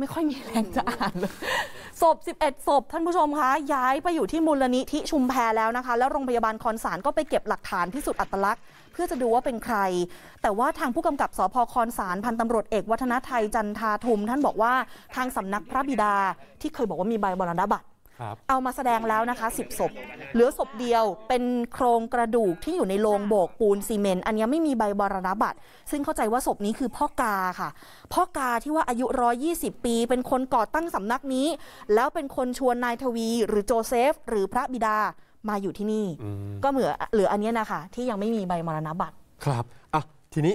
ไม่ค่อยมีแรงจะอ่านเลยศพ 11 ศพ ท่านผู้ชมคะย้ายไปอยู่ที่มูลนิธิชุมแพแล้วนะคะแล้วโรงพยาบาลคอนสารก็ไปเก็บหลักฐานที่สุดอัตลักษณ์เพื่อจะดูว่าเป็นใคร แต่ว่าทางผู้กำกับสพคอนสาร พันตำรวจเอกวัฒนไทย จันทาทุม ท่านบอกว่าทางสำนักพระบิดาที่เคยบอกว่ามีใบบรรณบัตรเอามาแสดงแล้วนะคะสิบศพเหลือศพเดียวเป็นโครงกระดูกที่อยู่ในโลงโบกปูนซีเมนต์อันนี้ไม่มีใบบรณบัตร ซึ่งเข้าใจว่าศพนี้คือพ่อกาค่ะพ่อกาที่ว่าอายุ 120 ปี เป็นคนก่อตั้งสำนักนี้ แล้วเป็นคนชวนนายทวี หรือโจเซฟ หรือพระบิดามาอยู่ที่นี่ ก็เหมือเหลืออันนี้นะคะที่ยังไม่มีใบมรณบัตรครับอ่ะทีนี้